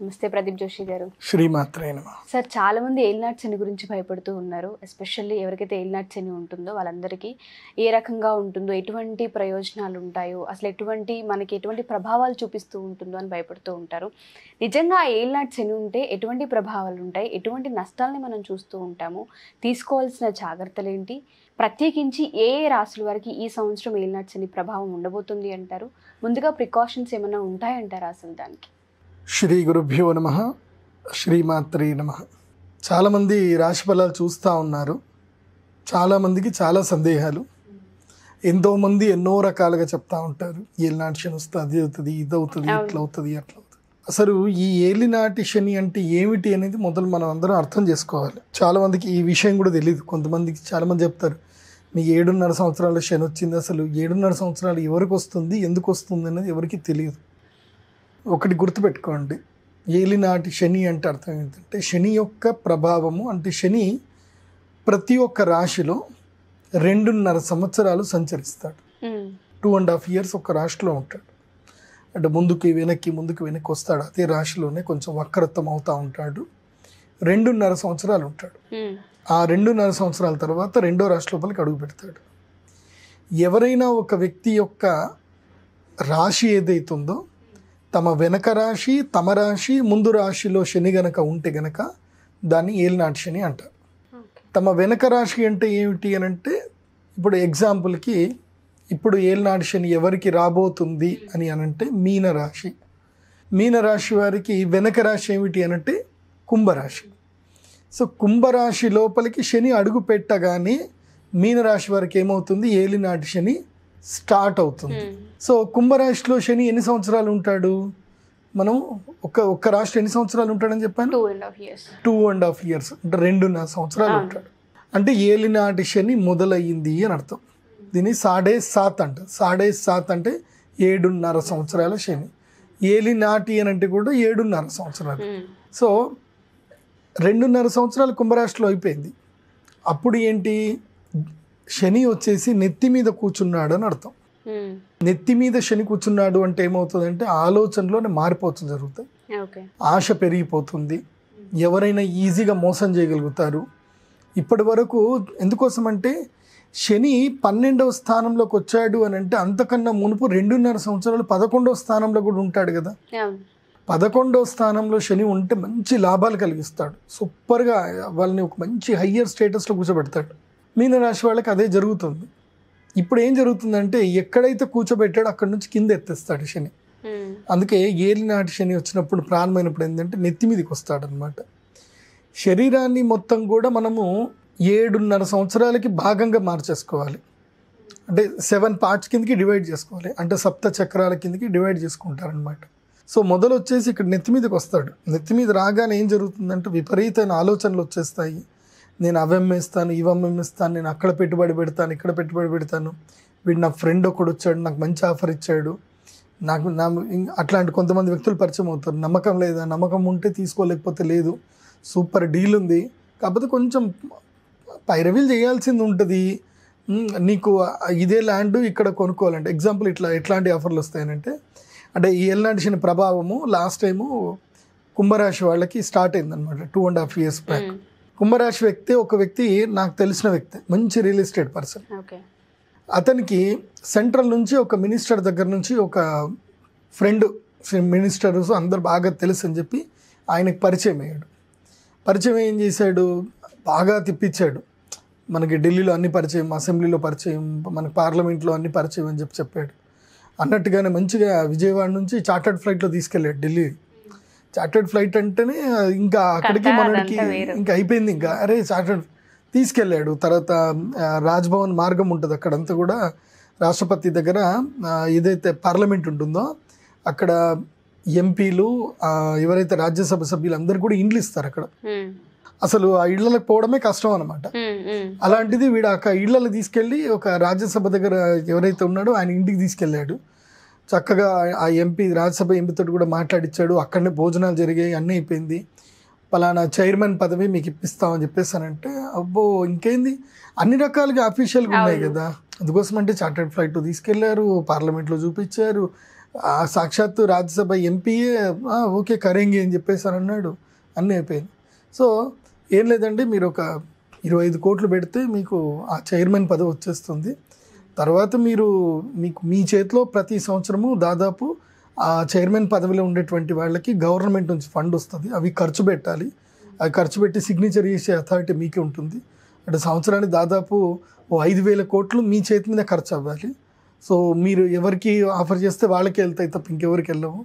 నమస్తే ప్రదీప్ జోషి గారు శ్రీమాత్రే సార్ చాలా మంది ఏలినాటి శని గురించి భయపడుతూ ఉన్నారు ఎస్పెషల్లీ ఎవరికైతే ఏలినాటి శని ఉంటుందో వాళ్ళందరికీ ఏ రకంగా ఉంటుందో ఎటువంటి ప్రయోజనాలు ఉంటాయో అసలు ఎటువంటి మనకి ఎటువంటి ప్రభావాలు చూపిస్తూ ఉంటుందో అని భయపడుతూ ఉంటారు నిజంగా ఏలినాటి శని ఉంటే ఎటువంటి ప్రభావాలు ఉంటాయి ఎటువంటి నష్టాలని మనం చూస్తూ ఉంటాము తీసుకోవాల్సిన జాగ్రత్తలు ఏంటి ప్రత్యేకించి ఏ రాసుల వారికి ఈ సంవత్సరం ఏలినాటి శని ప్రభావం ఉండబోతుంది అంటారు ముందుగా ప్రికాషన్స్ ఏమైనా ఉంటాయంటారా అసలు దానికి శ్రీ గురుభ్యో నమ శ్రీమాత్రి నమ చాలామంది రాశి ఫలాలు చూస్తూ ఉన్నారు చాలామందికి చాలా సందేహాలు ఎంతోమంది ఎన్నో రకాలుగా చెప్తా ఉంటారు ఏలినాటి శని వస్తే అది అవుతుంది ఇది అవుతుంది ఎట్లా అవుతుంది అట్లా అవుతుంది అసలు ఈ ఏలినాటి శని అంటే ఏమిటి అనేది మొదలు మనం అందరం అర్థం చేసుకోవాలి చాలామందికి ఈ విషయం కూడా తెలియదు కొంతమందికి చాలామంది చెప్తారు మీ ఏడున్నర సంవత్సరాల శని వచ్చింది అసలు ఏడున్నర సంవత్సరాలు ఎవరికి వస్తుంది ఎందుకు వస్తుంది అనేది ఎవరికి తెలియదు ఒకటి గుర్తుపెట్టుకోండి ఏలినాటి శని అంటే అర్థం ఏంటంటే శని యొక్క ప్రభావము అంటే శని ప్రతి ఒక్క రాశిలో రెండున్నర సంవత్సరాలు సంచరిస్తాడు టూ అండ్ హాఫ్ ఇయర్స్ ఒక రాశిలో ఉంటాడు అంటే ముందుకి వెనక్కి ముందుకు వెనక్కి వస్తాడు అదే రాశిలోనే కొంచెం వక్రత్వం అవుతూ ఉంటాడు రెండున్నర సంవత్సరాలు ఉంటాడు hmm. ఆ రెండున్నర సంవత్సరాల తర్వాత రెండో రాశి లోపలికి అడుగు పెడతాడు ఎవరైనా ఒక వ్యక్తి యొక్క రాశి ఏదైతుందో తమ వెనక రాశి తమ రాశి ముందు రాశిలో శని గనక ఉంటే గనక దాన్ని ఏలినాటి శని అంటారు తమ వెనక రాశి అంటే ఏమిటి అని అంటే ఇప్పుడు ఎగ్జాంపుల్కి ఇప్పుడు ఏలినాటి శని ఎవరికి రాబోతుంది అని అనంటే మీనరాశి మీనరాశి వారికి వెనక రాశి ఏమిటి అనంటే కుంభరాశి సో కుంభరాశి లోపలికి శని అడుగు పెట్టగానే మీనరాశి వారికి ఏమవుతుంది ఏలినాటి శని స్టార్ట్ అవుతుంది hmm. సో కుంభరాశిలో శని ఎన్ని సంవత్సరాలు ఉంటాడు మనం ఒక ఒక్క రాష్ట్ర ఎన్ని సంవత్సరాలు ఉంటాడని చెప్పాను టూ అండ్ హాఫ్ ఇయర్స్ అంటే రెండున్నర సంవత్సరాలు ah. ఉంటాడు అంటే ఏలినాటి శని మొదలయ్యింది అని అర్థం దీన్ని సాడే సాత్ అంట సాడే సాత్ అంటే ఏడున్నర సంవత్సరాల శని ఏలినాటి అని అంటే కూడా ఏడున్నర సంవత్సరాలు hmm. సో రెండున్నర సంవత్సరాలు కుంభరాశిలో అయిపోయింది అప్పుడు ఏంటి శని వచ్చేసి నెత్తి మీద కూర్చున్నాడు అని అర్థం నెత్తి మీద శని కూర్చున్నాడు అంటే ఏమవుతుందంటే ఆలోచనలోనే మారిపోతుంది జరుగుతుంది ఆశ పెరిగిపోతుంది ఎవరైనా ఈజీగా మోసం చేయగలుగుతారు ఇప్పటి వరకు ఎందుకోసం అంటే శని పన్నెండవ స్థానంలోకి వచ్చాడు అని అంటే అంతకన్నా మునుపు రెండున్నర సంవత్సరాలు పదకొండవ స్థానంలో కూడా ఉంటాడు కదా పదకొండవ స్థానంలో శని ఉంటే మంచి లాభాలు కలిగిస్తాడు సూపర్గా వాళ్ళని ఒక మంచి హయ్యర్ స్టేటస్లో కూర్చోబెడతాడు మీనరాశి వాళ్ళకి అదే జరుగుతుంది ఇప్పుడు ఏం జరుగుతుందంటే ఎక్కడైతే కూర్చోబెట్టాడో అక్కడ నుంచి కింద ఎత్తేస్తాడు శని అందుకే ఏలినాటి శని వచ్చినప్పుడు ప్రారంభమైనప్పుడు ఏంటంటే నెత్తి మీదకి వస్తాడనమాట శరీరాన్ని మొత్తం కూడా మనము ఏడున్నర సంవత్సరాలకి భాగంగా మార్చేసుకోవాలి అంటే సెవెన్ పార్ట్స్ కిందకి డివైడ్ చేసుకోవాలి అంటే సప్త చక్రాల కిందకి డివైడ్ చేసుకుంటారనమాట సో మొదలు వచ్చేసి ఇక్కడ నెత్తి మీదకి వస్తాడు నెత్తి మీద రాగానే ఏం జరుగుతుందంటే విపరీతమైన ఆలోచనలు వచ్చేస్తాయి నేను ఇవి అమ్మేస్తాను నేను అక్కడ పెట్టుబడి పెడతాను ఇక్కడ పెట్టుబడి పెడతాను వీడు నా ఫ్రెండ్ ఒకడు వచ్చాడు నాకు మంచి ఆఫర్ ఇచ్చాడు నాకు నా అట్లాంటి కొంతమంది వ్యక్తులు పరిచయం అవుతారు నమ్మకం లేదా నమ్మకం ఉంటే తీసుకోలేకపోతే లేదు సూపర్ డీల్ ఉంది కాకపోతే కొంచెం పైరవీలు చేయాల్సింది ఉంటుంది నీకు ఇదే ల్యాండ్ ఇక్కడ కొనుక్కోవాలంటే ఎగ్జాంపుల్ ఇట్లా ఎట్లాంటి ఆఫర్లు వస్తాయనంటే అంటే ఈ ఎల్నాడిసిన ప్రభావము లాస్ట్ టైము కుంభరాశి వాళ్ళకి స్టార్ట్ అయిందనమాట two and half years back కుంభరాశి వ్యక్తి ఒక వ్యక్తి నాకు తెలిసిన వ్యక్తి మంచి రియల్ ఎస్టేట్ పర్సన్ అతనికి సెంట్రల్ నుంచి ఒక మినిస్టర్ దగ్గర నుంచి ఒక ఫ్రెండ్ మినిస్టర్స్ అందరు బాగా తెలుసు అని చెప్పి ఆయనకు పరిచయం అయ్యాడు పరిచయం ఏం చేశాడు బాగా తిప్పించాడు మనకి ఢిల్లీలో అన్ని పరిచయం అసెంబ్లీలో పరిచయం మనకి పార్లమెంట్లో అన్ని పరిచయం అని చెప్పి చెప్పాడు అన్నట్టుగానే మంచిగా విజయవాడ నుంచి చార్టర్డ్ ఫ్లైట్లో తీసుకెళ్ళాడు ఢిల్లీ చార్టెడ్ ఫ్లైట్ అంటేనే ఇంకా అక్కడికి మనకి ఇంకా అయిపోయింది ఇంకా అరే చార్టెడ్ తీసుకెళ్ళాడు తర్వాత రాజ్భవన్ మార్గం ఉంటుంది అక్కడంతా కూడా రాష్ట్రపతి దగ్గర ఏదైతే పార్లమెంట్ ఉంటుందో అక్కడ ఎంపీలు ఎవరైతే రాజ్యసభ సభ్యులు అందరు కూడా ఇండ్లు ఇస్తారు అక్కడ అసలు ఆ ఇళ్లకు పోవడమే కష్టం అనమాట అలాంటిది వీడు ఆ ఇళ్లలో తీసుకెళ్ళి ఒక రాజ్యసభ దగ్గర ఎవరైతే ఉన్నాడో ఆయన ఇంటికి తీసుకెళ్ళాడు చక్కగా ఆ ఎంపీ రాజ్యసభ ఎంపీతో కూడా మాట్లాడిచ్చాడు అక్కడనే భోజనాలు జరిగాయి అన్నీ అయిపోయింది పలానా చైర్మన్ పదవి మీకు ఇప్పిస్తామని చెప్పేసానంటే అబ్బో ఇంకేంది అన్ని రకాలుగా అఫీషియల్గా ఉన్నాయి కదా అందుకోసం అంటే చార్టర్డ్ ఫ్లైట్ తీసుకెళ్లారు పార్లమెంట్లో చూపించారు సాక్షాత్తు రాజ్యసభ ఎంపీయే ఓకే కరేంగి అని చెప్పేసాను అన్నాడు అన్నీ అయిపోయింది సో ఏం లేదండి మీరు ఒక ఇరవై ఐదు కోట్లు పెడితే మీకు ఆ చైర్మన్ పదవి వచ్చేస్తుంది తర్వాత మీరు మీకు మీ చేతిలో ప్రతి సంవత్సరము దాదాపు ఆ చైర్మన్ పదవిలో ఉండేటువంటి వాళ్ళకి గవర్నమెంట్ నుంచి ఫండ్ వస్తుంది అవి ఖర్చు పెట్టాలి అవి ఖర్చు పెట్టి సిగ్నేచర్ చేసే అథారిటీ మీకే ఉంటుంది అంటే సంవత్సరానికి దాదాపు ఓ ఐదు వేల కోట్లు మీ చేతి మీద ఖర్చు అవ్వాలి సో మీరు ఎవరికి ఆఫర్ చేస్తే వాళ్ళకి వెళ్తాయి తప్ప ఇంకెవరికి వెళ్ళవు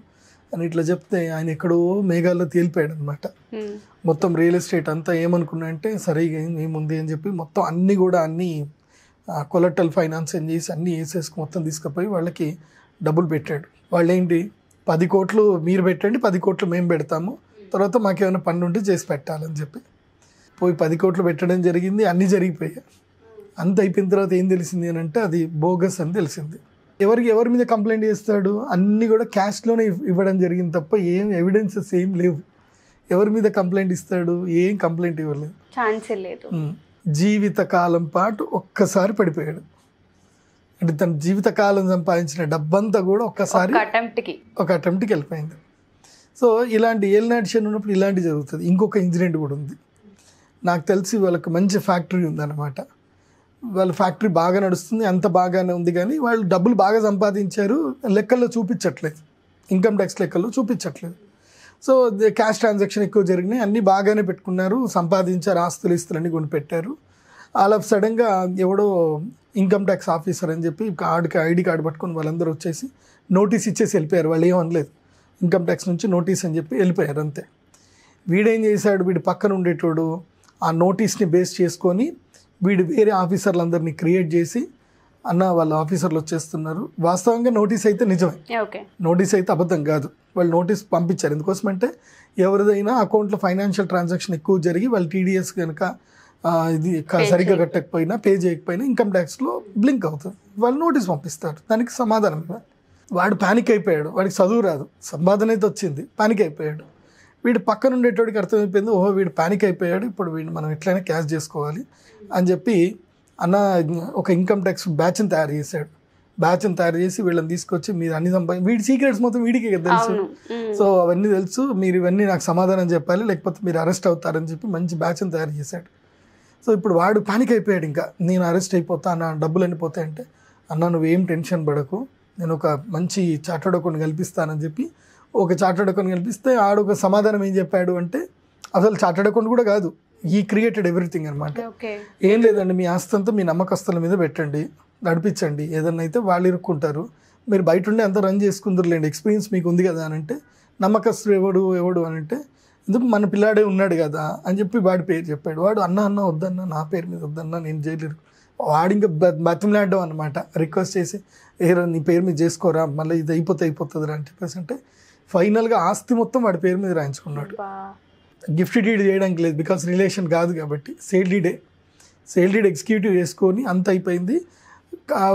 అని ఇట్లా చెప్తే ఆయన ఎక్కడో మేఘాల్లో తేలిపోయాడు అనమాట మొత్తం రియల్ ఎస్టేట్ అంతా ఏమనుకున్నా అంటే సరిగా ఏముంది అని చెప్పి మొత్తం అన్నీ కూడా అన్నీ ఫైనాన్స్ ఫైనాన్సింగ్ చేసి అన్నీ వేసేసుకు మొత్తం తీసుకుపోయి వాళ్ళకి డబ్బులు పెట్టాడు వాళ్ళు ఏంటి పది కోట్లు మీరు పెట్టండి పది కోట్లు మేము పెడతాము తర్వాత మాకు ఏమైనా పన్ను ఉంటే చేసి పెట్టాలని చెప్పి పోయి పది కోట్లు పెట్టడం జరిగింది అన్నీ జరిగిపోయాయి అంత అయిపోయిన తర్వాత ఏం తెలిసింది అని అంటే అది బోగస్ అని తెలిసింది ఎవరికి ఎవరి మీద కంప్లైంట్ చేస్తాడు అన్నీ కూడా క్యాష్లోనే ఇవ్వడం జరిగింది తప్ప ఏం ఎవిడెన్సెస్ ఏం లేవు ఎవరి మీద కంప్లైంట్ ఇస్తాడు ఏం కంప్లైంట్ ఇవ్వలేదు ఛాన్సే లేదు జీవితకాలం పాటు ఒక్కసారి పడిపోయాడు అంటే తన జీవితకాలం సంపాదించిన డబ్బంతా కూడా ఒక్కసారి ఒక అటెంప్ట్కి వెళ్ళిపోయింది సో ఇలాంటి ఏలినాటిషన్ ఉన్నప్పుడు ఇలాంటి జరుగుతుంది ఇంకొక ఇన్సిడెంట్ కూడా ఉంది నాకు తెలిసి వాళ్ళకి మంచి ఫ్యాక్టరీ ఉందన్నమాట వాళ్ళ ఫ్యాక్టరీ బాగా నడుస్తుంది అంత బాగానే ఉంది కానీ వాళ్ళు డబ్బులు బాగా సంపాదించారు లెక్కల్లో చూపించట్లేదు ఇన్కమ్ ట్యాక్స్ లెక్కల్లో చూపించట్లేదు సో క్యాష్ ట్రాన్సాక్షన్ ఎక్కువ జరిగినాయి అన్నీ బాగానే పెట్టుకున్నారు సంపాదించారు ఆస్తులు ఇస్తులన్నీ కొన్ని పెట్టారు ఆల్ ఆఫ్ సడన్గా ఎవడో ఇన్కమ్ ట్యాక్స్ ఆఫీసర్ అని చెప్పి కార్డు ఐడి కార్డు పట్టుకొని వాళ్ళందరూ వచ్చేసి నోటీస్ ఇచ్చేసి వెళ్ళిపోయారు వాళ్ళు అనలేదు ఇన్కమ్ ట్యాక్స్ నుంచి నోటీస్ అని చెప్పి వెళ్ళిపోయారు అంతే వీడేం చేశాడు వీడు పక్కన ఉండేటోడు ఆ నోటీస్ని బేస్ చేసుకొని వీడు వేరే ఆఫీసర్లందరినీ క్రియేట్ చేసి అన్న వాళ్ళ ఆఫీసర్లు వచ్చేస్తున్నారు వాస్తవంగా నోటీస్ అయితే నిజమే నోటీస్ అయితే అబద్ధం కాదు వాళ్ళు నోటీస్ పంపించారు ఎందుకోసం అంటే ఎవరిదైనా అకౌంట్లో ఫైనాన్షియల్ ట్రాన్సాక్షన్ ఎక్కువ జరిగి వాళ్ళు టీడీఎస్ కనుక ఇది సరిగ్గా కట్టకపోయినా పే చేయకపోయినా ఇన్కమ్ ట్యాక్స్లో బ్లింక్ అవుతుంది వాళ్ళు నోటీస్ పంపిస్తారు దానికి సమాధానం వాడు పానిక్ అయిపోయాడు వాడికి చదువు రాదు సంపాదన అయితే వచ్చింది పానిక్ అయిపోయాడు వీడు పక్కన ఉండేటోడికి అర్థమైపోయింది ఓహో వీడు పానిక్ అయిపోయాడు ఇప్పుడు వీడిని మనం ఎట్లయినా క్యాష్ చేసుకోవాలి అని చెప్పి అన్న ఒక ఇన్కమ్ ట్యాక్స్ బ్యాచ్ని తయారు చేశాడు బ్యాచ్ని తయారు చేసి వీళ్ళని తీసుకొచ్చి మీరు అన్ని సంపాదించి వీడి సీక్రెట్స్ మొత్తం వీడికి తెలుసు సో అవన్నీ తెలుసు మీరు ఇవన్నీ నాకు సమాధానం చెప్పాలి లేకపోతే మీరు అరెస్ట్ అవుతారని చెప్పి మంచి బ్యాచ్ని తయారు చేశాడు సో ఇప్పుడు వాడు పానిక్ అయిపోయాడు ఇంకా నేను అరెస్ట్ అయిపోతా అన్న డబ్బులు అనిపోతాయంటే అన్న నువ్వేం టెన్షన్ పడకు నేను ఒక మంచి చార్టర్డ్ అకౌంట్ కల్పిస్తానని చెప్పి ఒక చార్టర్డ్ అకౌంట్ కల్పిస్తే ఆడు ఒక సమాధానం ఏం చెప్పాడు అంటే అసలు చార్టర్డ్ అకౌంట్ కూడా కాదు ఈ క్రియేటెడ్ ఎవ్రీథింగ్ అనమాట ఏం లేదండి మీ ఆస్తంతా మీ నమ్మకస్తుల మీద పెట్టండి నడిపించండి ఏదన్నా అయితే వాళ్ళు ఇరుక్కుంటారు మీరు బయట ఉండే అంతా రన్ చేసుకుందరులేండి ఎక్స్పీరియన్స్ మీకు ఉంది కదా అని అంటే ఎవడు ఎవడు అని అంటే ఎందుకు మన పిల్లాడే ఉన్నాడు కదా అని చెప్పి వాడి పేరు చెప్పాడు వాడు అన్న అన్న వద్దన్న నా పేరు మీద వద్దన్న నేను జైలు వాడు ఇంకా బతిమలాడడం అనమాట రిక్వెస్ట్ చేసి ఏరా నీ పేరు మీద చేసుకోరా మళ్ళీ ఇది అయిపోతే అయిపోతుంది అని చెప్పేసి అంటే ఫైనల్గా ఆస్తి మొత్తం వాడి పేరు మీద రాయించుకున్నాడు గిఫ్ట్ డీడ్ చేయడానికి లేదు బికాస్ రిలేషన్ కాదు కాబట్టి సేల్ డీడే సేల్ డీడ్ ఎగ్జిక్యూటివ్ చేసుకొని అంత అయిపోయింది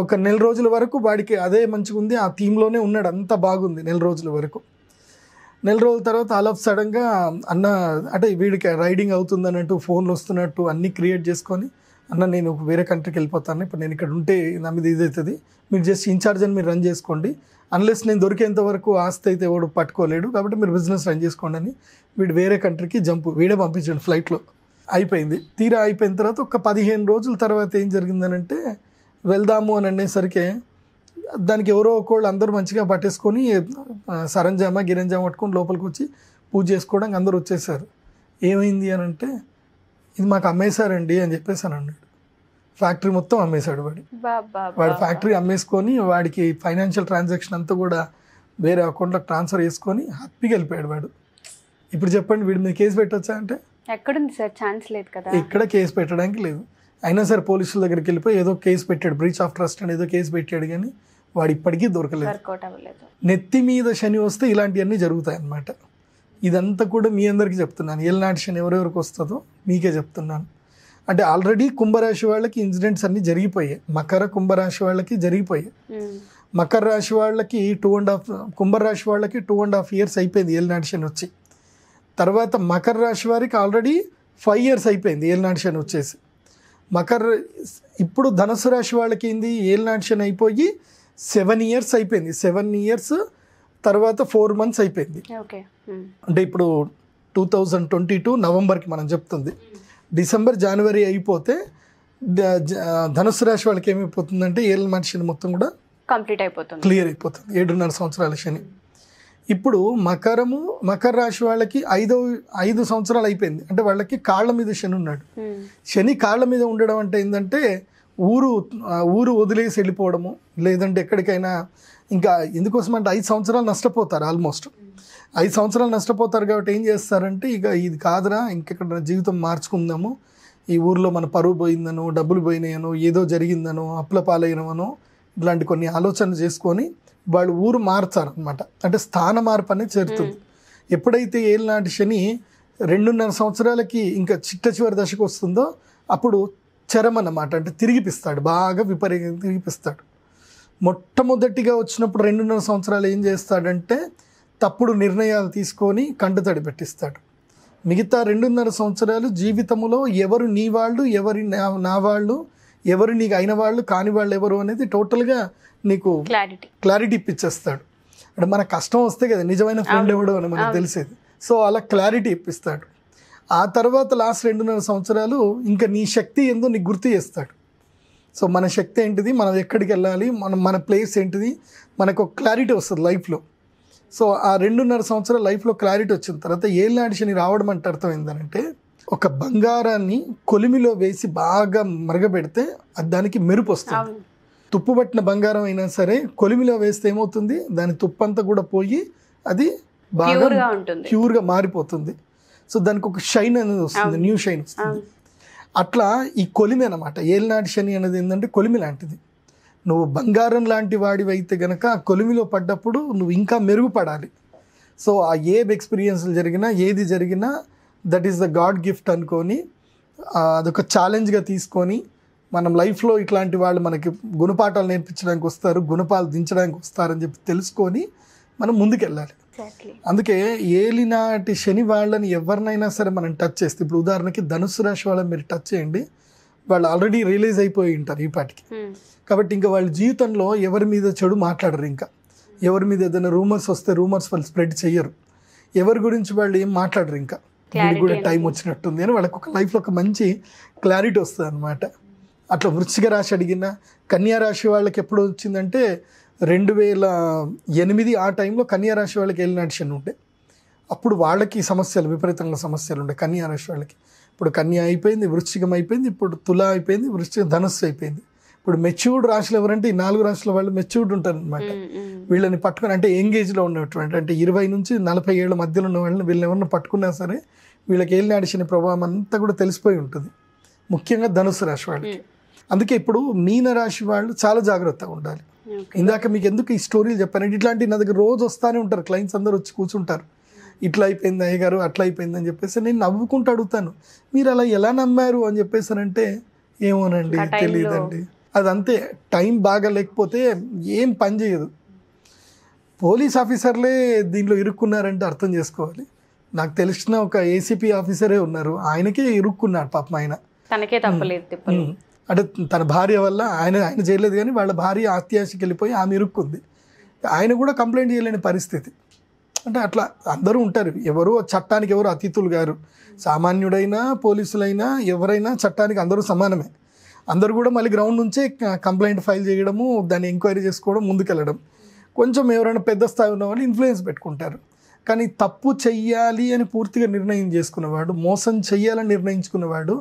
ఒక నెల రోజుల వరకు వాడికి అదే మంచిగా ఉంది ఆ థీమ్లోనే ఉన్నాడు అంత బాగుంది నెల రోజుల వరకు నెల రోజుల తర్వాత ఆల్ ఆఫ్ సడన్గా అన్న అంటే వీడికి రైడింగ్ అవుతుంది అన్నట్టు ఫోన్లు వస్తున్నట్టు అన్నీ క్రియేట్ చేసుకొని అన్న నేను వేరే కంట్రీకి వెళ్ళిపోతాను ఇప్పుడు నేను ఇక్కడ ఉంటే నా మీద అవుతుంది మీరు జస్ట్ ఇన్ఛార్జ్ అని మీరు రన్ చేసుకోండి అన్లెస్ నేను దొరికేంత వరకు ఆస్తి అయితే ఎవడు పట్టుకోలేడు కాబట్టి మీరు బిజినెస్ రన్ చేసుకోండి అని వీడు వేరే కంట్రీకి జంపు వీడే పంపించండి ఫ్లైట్లో అయిపోయింది తీరా అయిపోయిన తర్వాత ఒక పదిహేను రోజుల తర్వాత ఏం జరిగిందనంటే వెళ్దాము అని అనేసరికి దానికి ఎవరో ఒకళ్ళు అందరూ మంచిగా పట్టేసుకొని సరంజామా గిరంజామా పట్టుకొని లోపలికి వచ్చి పూజ చేసుకోవడానికి అందరూ వచ్చేసారు ఏమైంది అని అంటే ఇది మాకు అమ్మేశారండి అని చెప్పేసానండి ఫ్యాక్టరీ మొత్తం అమ్మేశాడు వాడు వాడు ఫ్యాక్టరీ అమ్మేసుకొని వాడికి ఫైనాన్షియల్ ట్రాన్సాక్షన్ అంతా కూడా వేరే అకౌంట్లో ట్రాన్స్ఫర్ చేసుకొని హ్యాపీగా వెళ్ళిపోయాడు వాడు ఇప్పుడు చెప్పండి వీడి మీద కేసు పెట్టొచ్చా అంటే ఎక్కడుంది సార్ ఛాన్స్ లేదు కదా ఇక్కడ కేసు పెట్టడానికి లేదు అయినా సరే పోలీసుల దగ్గరికి వెళ్ళిపోయి ఏదో కేసు పెట్టాడు బ్రీచ్ ఆఫ్ ట్రస్ట్ అని ఏదో కేసు పెట్టాడు కానీ వాడు ఇప్పటికీ దొరకలేదు నెత్తి మీద శని వస్తే ఇలాంటివన్నీ జరుగుతాయి అన్నమాట ఇదంతా కూడా మీ అందరికీ చెప్తున్నాను ఏళ్ళనాటి శని ఎవరెవరికి వస్తుందో మీకే చెప్తున్నాను అంటే ఆల్రెడీ కుంభరాశి వాళ్ళకి ఇన్సిడెంట్స్ అన్నీ జరిగిపోయాయి మకర కుంభరాశి వాళ్ళకి జరిగిపోయాయి hmm. మకర రాశి వాళ్ళకి టూ అండ్ హాఫ్ కుంభరాశి వాళ్ళకి టూ అండ్ హాఫ్ ఇయర్స్ అయిపోయింది ఏలినాటి శని వచ్చి తర్వాత మకర రాశి వారికి ఆల్రెడీ ఫైవ్ ఇయర్స్ అయిపోయింది ఏలినాటి శని వచ్చేసి మకర్ ఇప్పుడు ధనుసు రాశి వాళ్ళకి ఏంది ఏలినాటి శని అయిపోయి సెవెన్ ఇయర్స్ అయిపోయింది సెవెన్ ఇయర్స్ తర్వాత ఫోర్ మంత్స్ అయిపోయింది hmm. అంటే ఇప్పుడు టూ థౌజండ్ ట్వంటీ టూ నవంబర్కి మనం చెప్తుంది hmm. డిసెంబర్ జనవరి అయిపోతే ధనుసు రాశి వాళ్ళకి ఏమైపోతుందంటే ఏళ్ళ మనిషిని మొత్తం కూడా కంప్లీట్ అయిపోతుంది క్లియర్ అయిపోతుంది ఏడున్నర సంవత్సరాల శని ఇప్పుడు మకరము మకర రాశి వాళ్ళకి ఐదో ఐదు సంవత్సరాలు అయిపోయింది అంటే వాళ్ళకి కాళ్ళ మీద శని ఉన్నాడు శని కాళ్ళ మీద ఉండడం అంటే ఏంటంటే ఊరు ఊరు వదిలేసి వెళ్ళిపోవడము లేదంటే ఎక్కడికైనా ఇంకా ఎందుకోసం అంటే ఐదు సంవత్సరాలు నష్టపోతారు ఆల్మోస్ట్ ఐదు సంవత్సరాలు నష్టపోతారు కాబట్టి ఏం చేస్తారంటే ఇక ఇది కాదురా ఇంకెక్కడ జీవితం మార్చుకుందాము ఈ ఊర్లో మన పరువు పోయిందనో డబ్బులు పోయినాయనో ఏదో జరిగిందనో అప్పుల పాలైనమనో ఇలాంటి కొన్ని ఆలోచనలు చేసుకొని వాళ్ళు ఊరు మారుతారు అనమాట అంటే స్థాన మార్పు అనేది చేరుతుంది ఎప్పుడైతే ఏళ్ళనాటి శని రెండున్నర సంవత్సరాలకి ఇంకా చిట్ట చివరి దశకు వస్తుందో అప్పుడు చరం అన్నమాట అంటే తిరిగిపిస్తాడు బాగా విపరీతంగా తిరిగిపిస్తాడు మొట్టమొదటిగా వచ్చినప్పుడు రెండున్నర సంవత్సరాలు ఏం చేస్తాడంటే తప్పుడు నిర్ణయాలు తీసుకొని కండుతడి పెట్టిస్తాడు మిగతా రెండున్నర సంవత్సరాలు జీవితంలో ఎవరు నీ వాళ్ళు ఎవరి నా వాళ్ళు ఎవరు నీకు అయిన వాళ్ళు కాని వాళ్ళు ఎవరు అనేది టోటల్గా నీకు క్లారిటీ క్లారిటీ ఇప్పించేస్తాడు అంటే మన కష్టం వస్తే కదా నిజమైన ఫ్రెండ్ ఎవడు అని మనకు తెలిసేది సో అలా క్లారిటీ ఇప్పిస్తాడు ఆ తర్వాత లాస్ట్ రెండున్నర సంవత్సరాలు ఇంకా నీ శక్తి ఏందో నీకు గుర్తు చేస్తాడు సో మన శక్తి ఏంటిది మనం ఎక్కడికి వెళ్ళాలి మనం మన ప్లేస్ ఏంటిది మనకు క్లారిటీ వస్తుంది లైఫ్లో సో ఆ రెండున్నర సంవత్సరాల లైఫ్లో క్లారిటీ వచ్చిన తర్వాత ఏళ్ళ శని రావడం అంటే అర్థం ఏంటంటే ఒక బంగారాన్ని కొలిమిలో వేసి బాగా మరగబెడితే దానికి మెరుపు వస్తుంది తుప్పు పట్టిన బంగారం అయినా సరే కొలిమిలో వేస్తే ఏమవుతుంది దాని తుప్పంతా కూడా పోయి అది బాగా ప్యూర్గా మారిపోతుంది సో దానికి ఒక షైన్ అనేది వస్తుంది న్యూ షైన్ వస్తుంది అట్లా ఈ కొలిమి అనమాట ఏలినాటి శని అనేది ఏంటంటే కొలిమి లాంటిది నువ్వు బంగారం లాంటి వాడివైతే గనక ఆ కొలిమిలో పడ్డప్పుడు నువ్వు ఇంకా మెరుగుపడాలి సో ఆ ఏ ఎక్స్పీరియన్స్లు జరిగినా ఏది జరిగినా that is the god gift అనుకొని అదొక ఛాలెంజ్గా తీసుకొని మనం లైఫ్లో ఇట్లాంటి వాళ్ళు మనకి గుణపాఠాలు నేర్పించడానికి వస్తారు గుణపాలు దించడానికి వస్తారని చెప్పి తెలుసుకొని మనం ముందుకెళ్ళాలి అందుకే ఏలినాటి శని వాళ్ళని ఎవరినైనా సరే మనం టచ్ చేస్తే ఇప్పుడు ఉదాహరణకి ధనుసు రాశి వాళ్ళని మీరు టచ్ చేయండి వాళ్ళు ఆల్రెడీ రిలీజ్ అయిపోయి ఉంటారు ఈ పాటికి hmm. కాబట్టి ఇంకా వాళ్ళ జీవితంలో ఎవరి మీద చెడు మాట్లాడరు ఇంకా ఎవరి మీద ఏదైనా రూమర్స్ వస్తే రూమర్స్ వాళ్ళు స్ప్రెడ్ చేయరు ఎవరి గురించి వాళ్ళు ఏం మాట్లాడరు ఇంకా వీళ్ళు కూడా టైం వచ్చినట్టుంది అని వాళ్ళకి ఒక లైఫ్లో ఒక మంచి క్లారిటీ వస్తుంది అనమాట అట్లా వృశ్చిక రాశి అడిగిన కన్యా రాశి వాళ్ళకి ఎప్పుడు వచ్చిందంటే రెండు వేల ఎనిమిది ఆ టైంలో కన్యా రాశి వాళ్ళకి వెళ్ళినట్టు ఉండే అప్పుడు వాళ్ళకి సమస్యలు విపరీతంగా సమస్యలు ఉండే కన్యా రాశి వాళ్ళకి ఇప్పుడు కన్య అయిపోయింది వృశ్చికం అయిపోయింది ఇప్పుడు తుల అయిపోయింది వృశ్చిక ధనస్సు అయిపోయింది ఇప్పుడు మెచ్యూర్డ్ రాశులు ఎవరంటే ఈ నాలుగు రాశుల వాళ్ళు మెచ్యూర్డ్ ఉంటారు అనమాట వీళ్ళని పట్టుకుని అంటే ఎంగేజ్లో ఉన్నటువంటి అంటే ఇరవై నుంచి నలభై ఏళ్ళ మధ్యలో ఉన్న వాళ్ళని వీళ్ళని ఎవరిని పట్టుకున్నా సరే వీళ్ళకి ఏళ్ళు నడిచిన ప్రభావం అంతా కూడా తెలిసిపోయి ఉంటుంది ముఖ్యంగా ధనుసు రాశి వాళ్ళకి అందుకే ఇప్పుడు మీన రాశి వాళ్ళు చాలా జాగ్రత్తగా ఉండాలి ఇందాక మీకు ఎందుకు ఈ స్టోరీలు చెప్పాను ఇట్లాంటి నా దగ్గర రోజు వస్తూనే ఉంటారు క్లయింట్స్ అందరూ వచ్చి కూర్చుంటారు ఇట్లా అయిపోయింది అయ్యగారు అట్లా అయిపోయింది అని చెప్పేసి నేను నవ్వుకుంటూ అడుగుతాను మీరు అలా ఎలా నమ్మారు అని అంటే ఏమోనండి తెలియదండి అదంతే టైం బాగా లేకపోతే ఏం పని చేయదు పోలీస్ ఆఫీసర్లే దీంట్లో ఇరుక్కున్నారంటే అర్థం చేసుకోవాలి నాకు తెలిసిన ఒక ఏసీపీ ఆఫీసరే ఉన్నారు ఆయనకే ఇరుక్కున్నాడు పాపం ఆయన తనకే తప్పలేదు అంటే తన భార్య వల్ల ఆయన ఆయన చేయలేదు కానీ వాళ్ళ భార్య ఆత్యాశకి వెళ్ళిపోయి ఆమె ఇరుక్కుంది ఆయన కూడా కంప్లైంట్ చేయలేని పరిస్థితి అంటే అట్లా అందరూ ఉంటారు ఎవరు చట్టానికి ఎవరు అతిథులు గారు సామాన్యుడైనా పోలీసులైనా ఎవరైనా చట్టానికి అందరూ సమానమే అందరూ కూడా మళ్ళీ గ్రౌండ్ నుంచే కంప్లైంట్ ఫైల్ చేయడము దాన్ని ఎంక్వైరీ చేసుకోవడం ముందుకెళ్ళడం కొంచెం ఎవరైనా పెద్ద స్థాయి ఉన్న వాళ్ళు ఇన్ఫ్లుయెన్స్ పెట్టుకుంటారు కానీ తప్పు చెయ్యాలి అని పూర్తిగా నిర్ణయం చేసుకున్నవాడు మోసం చెయ్యాలని నిర్ణయించుకున్నవాడు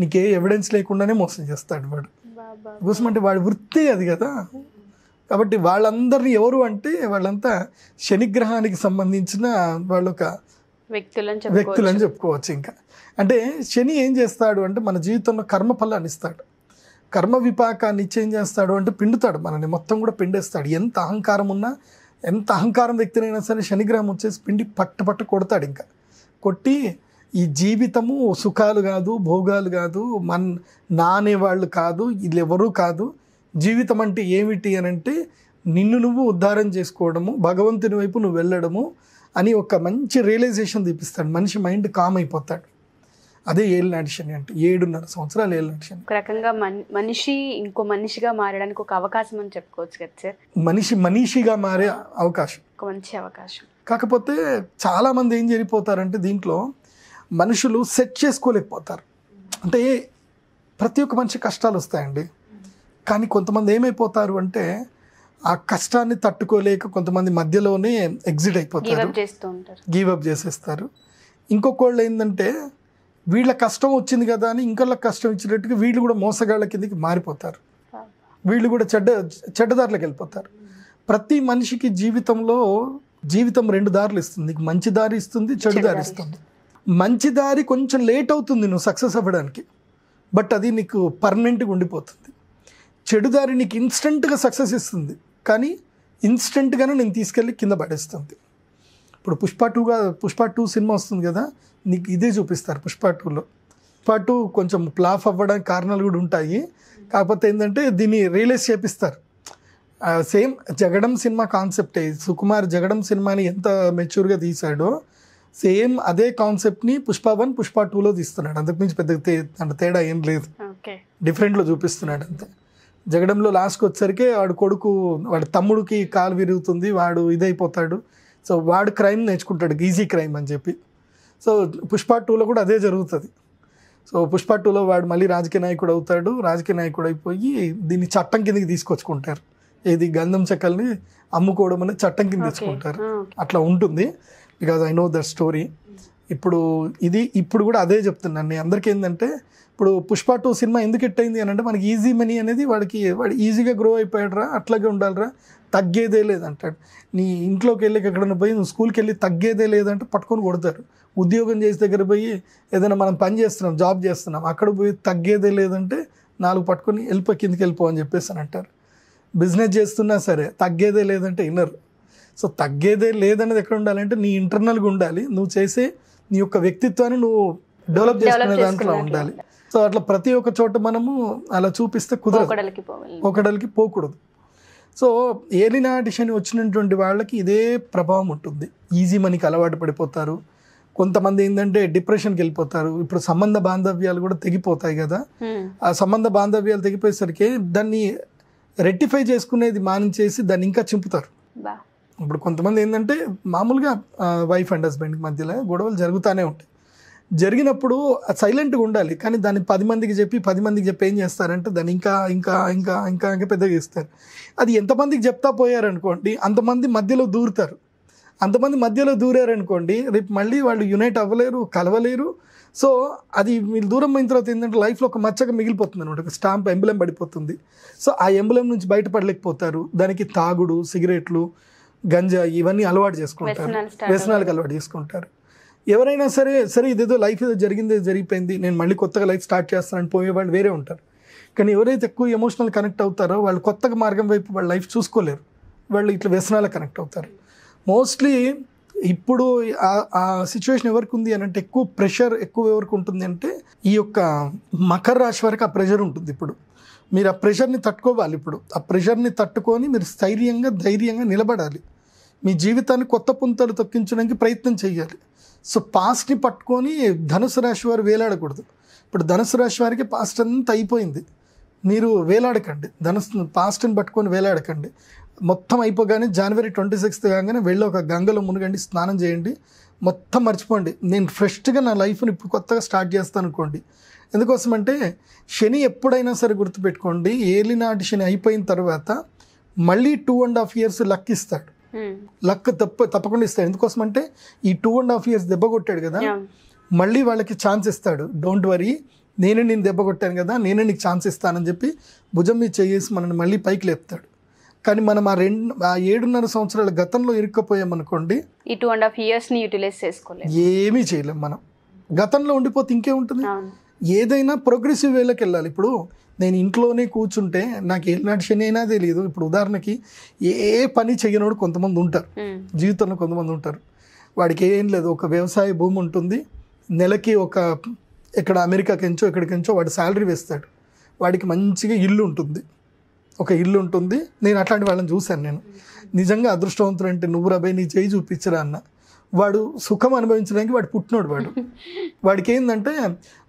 నీకే ఎవిడెన్స్ లేకుండానే మోసం చేస్తాడు వాడు కోసం అంటే వాడి వృత్తి అది కదా కాబట్టి వాళ్ళందరినీ ఎవరు అంటే వాళ్ళంతా శనిగ్రహానికి సంబంధించిన వాళ్ళొక వ్యక్తులని వ్యక్తులని చెప్పుకోవచ్చు ఇంకా అంటే శని ఏం చేస్తాడు అంటే మన జీవితంలో కర్మ ఫలాన్ని ఇస్తాడు కర్మ విపాకాన్ని ఏం చేస్తాడు అంటే పిండుతాడు మనని మొత్తం కూడా పిండేస్తాడు ఎంత అహంకారం ఉన్నా ఎంత అహంకారం వ్యక్తినైనా సరే శనిగ్రహం వచ్చేసి పిండి పట్ట పట్ట కొడతాడు ఇంకా కొట్టి ఈ జీవితము సుఖాలు కాదు భోగాలు కాదు మన్ నానే వాళ్ళు కాదు ఎవరూ కాదు జీవితం అంటే ఏమిటి అని అంటే నిన్ను నువ్వు ఉద్ధారం చేసుకోవడము భగవంతుని వైపు నువ్వు వెళ్ళడము అని ఒక మంచి రియలైజేషన్ తీపిస్తాడు మనిషి మైండ్ కామ్ అయిపోతాడు అదే ఏళ్ళనాటి శని అంటే ఏడున్నర సంవత్సరాలు ఏళ్ళనాటి శని ఒక రకంగా మనిషి ఇంకో మనిషిగా మారడానికి ఒక అవకాశం అని చెప్పుకోవచ్చు కదా సార్ మనిషి మనిషిగా మారే అవకాశం ఒక మంచి అవకాశం కాకపోతే చాలామంది ఏం జరిగిపోతారంటే దీంట్లో మనుషులు సెట్ చేసుకోలేకపోతారు అంటే ప్రతి ఒక్క మనిషి కష్టాలు వస్తాయండి కానీ కొంతమంది ఏమైపోతారు అంటే ఆ కష్టాన్ని తట్టుకోలేక కొంతమంది మధ్యలోనే ఎగ్జిట్ అయిపోతారు గీవప్ చేసేస్తారు ఇంకొకళ్ళు ఏంటంటే వీళ్ళ కష్టం వచ్చింది కదా అని ఇంకొళ్ళ కష్టం ఇచ్చినట్టుగా వీళ్ళు కూడా మోసగాళ్ళ కిందకి మారిపోతారు వీళ్ళు కూడా చెడ్డ చెడ్డదారులకు వెళ్ళిపోతారు ప్రతి మనిషికి జీవితంలో జీవితం రెండు దారులు ఇస్తుంది మంచి దారి ఇస్తుంది చెడు దారి ఇస్తుంది మంచి దారి కొంచెం లేట్ అవుతుంది నువ్వు సక్సెస్ అవ్వడానికి బట్ అది నీకు పర్మనెంట్గా ఉండిపోతుంది చెడుదారి నీకు ఇన్స్టెంట్గా సక్సెస్ ఇస్తుంది కానీ ఇన్స్టెంట్గానే నేను తీసుకెళ్ళి కింద పడేస్తుంది ఇప్పుడు పుష్ప టూగా పుష్ప టూ సినిమా వస్తుంది కదా నీకు ఇదే చూపిస్తారు పుష్ప టూలో పుష్ప టూ కొంచెం ప్లాఫ్ అవ్వడానికి కారణాలు కూడా ఉంటాయి కాకపోతే ఏంటంటే దీన్ని రియలైజ్ చేపిస్తారు సేమ్ జగడం సినిమా కాన్సెప్టే సుకుమార్ జగడం సినిమాని ఎంత మెచ్యూర్గా తీశాడో సేమ్ అదే కాన్సెప్ట్ని పుష్ప వన్ పుష్ప టూలో తీస్తున్నాడు అంతకుమించి పెద్ద తేడా ఏం లేదు డిఫరెంట్లో చూపిస్తున్నాడు అంతే జగడంలో లాస్ట్కి వచ్చేసరికి వాడు కొడుకు వాడి తమ్ముడికి కాలు విరుగుతుంది వాడు ఇదైపోతాడు సో వాడు క్రైమ్ నేర్చుకుంటాడు ఈజీ క్రైమ్ అని చెప్పి సో పుష్ప టూలో కూడా అదే జరుగుతుంది సో పుష్ప టూలో వాడు మళ్ళీ రాజకీయ నాయకుడు అవుతాడు రాజకీయ నాయకుడు అయిపోయి దీన్ని చట్టం కిందకి తీసుకొచ్చుకుంటారు ఏది గంధం చెక్కల్ని అమ్ముకోవడం అనేది చట్టం కింద తెచ్చుకుంటారు అట్లా ఉంటుంది because I know that story ఇప్పుడు ఇది ఇప్పుడు కూడా అదే చెప్తున్నాను నేను అందరికీ ఏంటంటే ఇప్పుడు పుష్ప టూ సినిమా ఎందుకు హిట్ అయింది అని అంటే మనకి ఈజీ మనీ అనేది వాడికి వాడు ఈజీగా గ్రో అయిపోయాడరా అట్లాగే ఉండాలిరా తగ్గేదే లేదంటాడు నీ ఇంట్లోకి వెళ్ళి ఎక్కడైనా పోయి నువ్వు స్కూల్కి వెళ్ళి తగ్గేదే లేదంటే పట్టుకొని కొడతారు ఉద్యోగం చేసే దగ్గర పోయి ఏదైనా మనం పని చేస్తున్నాం జాబ్ చేస్తున్నాం అక్కడ పోయి తగ్గేదే లేదంటే నాలుగు పట్టుకొని వెళ్ళిపో కిందికి వెళ్ళిపోవని చెప్పేసి అని అంటారు బిజినెస్ చేస్తున్నా సరే తగ్గేదే లేదంటే ఇన్నర్ సో తగ్గేదే లేదనేది ఎక్కడ ఉండాలంటే నీ ఇంటర్నల్గా ఉండాలి నువ్వు చేసే నీ యొక్క వ్యక్తిత్వాన్ని నువ్వు డెవలప్ చేసుకునే దాంట్లో ఉండాలి సో అట్లా ప్రతి ఒక్క చోట మనము అలా చూపిస్తే కుదరదు ఒకడలికి పోకూడదు సో ఏలినాటి శని వచ్చినటువంటి వాళ్ళకి ఇదే ప్రభావం ఉంటుంది ఈజీ మనీకి అలవాటు పడిపోతారు కొంతమంది ఏంటంటే డిప్రెషన్కి వెళ్ళిపోతారు ఇప్పుడు సంబంధ బాంధవ్యాలు కూడా తెగిపోతాయి కదా ఆ సంబంధ బాంధవ్యాలు తెగిపోయేసరికి దాన్ని రెట్టిఫై చేసుకునేది మానించేసి దాన్ని ఇంకా చింపుతారు ఇప్పుడు కొంతమంది ఏంటంటే మామూలుగా వైఫ్ అండ్ హస్బెండ్కి మధ్యలో గొడవలు జరుగుతూనే ఉంటాయి జరిగినప్పుడు సైలెంట్గా ఉండాలి కానీ దాన్ని పది మందికి చెప్పి పది మందికి చెప్పి ఏం చేస్తారంటే దాన్ని ఇంకా ఇంకా ఇంకా ఇంకా ఇంకా పెద్దగా ఇస్తారు అది ఎంతమందికి చెప్తా పోయారనుకోండి అంతమంది మధ్యలో దూరుతారు అంతమంది మధ్యలో దూరారనుకోండి రేపు మళ్ళీ వాళ్ళు యునైట్ అవ్వలేరు కలవలేరు సో అది మీరు దూరం అయిన తర్వాత ఏంటంటే లైఫ్లో ఒక మచ్చగా మిగిలిపోతుంది అనమాట ఒక స్టాంప్ ఎంబులం పడిపోతుంది సో ఆ ఎంబులం నుంచి బయటపడలేకపోతారు దానికి తాగుడు సిగరెట్లు గంజా ఇవన్నీ అలవాటు చేసుకుంటారు వ్యసనాలకు అలవాటు చేసుకుంటారు ఎవరైనా సరే సరే ఇదేదో లైఫ్ ఏదో జరిగిందే జరిగిపోయింది నేను మళ్ళీ కొత్తగా లైఫ్ స్టార్ట్ చేస్తానని పోయే వాళ్ళు వేరే ఉంటారు కానీ ఎవరైతే ఎక్కువ ఎమోషనల్ కనెక్ట్ అవుతారో వాళ్ళు కొత్తగా మార్గం వైపు వాళ్ళ లైఫ్ చూసుకోలేరు వాళ్ళు ఇట్లా వ్యసనాలకు కనెక్ట్ అవుతారు మోస్ట్లీ ఇప్పుడు ఆ సిచ్యువేషన్ ఎవరికి ఉంది అని అంటే ఎక్కువ ప్రెషర్ ఎక్కువ ఎవరికి ఉంటుంది అంటే ఈ యొక్క మకర రాశి వరకు ఆ ప్రెషర్ ఉంటుంది ఇప్పుడు మీరు ఆ ప్రెషర్ని తట్టుకోవాలి ఇప్పుడు ఆ ప్రెషర్ని తట్టుకొని మీరు స్థైర్యంగా ధైర్యంగా నిలబడాలి మీ జీవితాన్ని కొత్త పుంతలు తొక్కించడానికి ప్రయత్నం చేయాలి సో పాస్ట్ని పట్టుకొని ధనుసు రాశి వారు వేలాడకూడదు ఇప్పుడు ధనుసు రాశి వారికి పాస్ట్ అంతా అయిపోయింది మీరు వేలాడకండి ధనుసు పాస్ట్ని పట్టుకొని వేలాడకండి మొత్తం అయిపోగానే జనవరి ట్వంటీ సిక్స్త్ కాగానే వెళ్ళి ఒక గంగలో మునగండి స్నానం చేయండి మొత్తం మర్చిపోండి నేను ఫ్రెష్గా నా లైఫ్ని ఇప్పుడు కొత్తగా స్టార్ట్ చేస్తాను అనుకోండి ఎందుకోసమంటే శని ఎప్పుడైనా సరే గుర్తుపెట్టుకోండి ఏలినాటి శని అయిపోయిన తర్వాత మళ్ళీ two and half years luck ఇస్తాడు లక్ hmm. తప్ప తప్పకుండా ఇస్తాడు ఎందుకోసమంటే ఈ టూ అండ్ హాఫ్ ఇయర్స్ దెబ్బ కొట్టాడు కదా మళ్ళీ వాళ్ళకి ఛాన్స్ ఇస్తాడు డోంట్ వరీ నేను నేను దెబ్బ కొట్టాను కదా నేను నీకు ఛాన్స్ ఇస్తానని చెప్పి భుజం మీద చేసి మనల్ని మళ్ళీ పైకి లేపుతాడు కానీ మనం ఆ రెండు ఆ ఏడున్నర సంవత్సరాల గతంలో ఇరుక్కపోయామనుకోండి ఈ టూ అండ్ హాఫ్ ని యూటిలైజ్ చేసుకోలేదు ఏమీ చేయలేం మనం గతంలో ఉండిపోతే ఇంకే ఉంటుంది ఏదైనా ప్రోగ్రెసివ్ వేలోకి వెళ్ళాలి ఇప్పుడు నేను ఇంట్లోనే కూర్చుంటే నాకు నాటి శని అయినా తెలియదు ఇప్పుడు ఉదాహరణకి ఏ పని చేయనోడు కొంతమంది ఉంటారు జీవితంలో కొంతమంది ఉంటారు వాడికి ఏం లేదు ఒక వ్యవసాయ భూమి ఉంటుంది నెలకి ఒక ఇక్కడ అమెరికాకెంచో ఎక్కడికెంచో వాడు శాలరీ వేస్తాడు వాడికి మంచిగా ఇల్లు ఉంటుంది ఒక ఇల్లు ఉంటుంది నేను అట్లాంటి వాళ్ళని చూశాను నేను నిజంగా అదృష్టవంతుడు అంటే నువ్వు రబే నీ చేయి చూపించరా అన్న వాడు సుఖం అనుభవించడానికి వాడు పుట్టినోడు వాడు వాడికి ఏంటంటే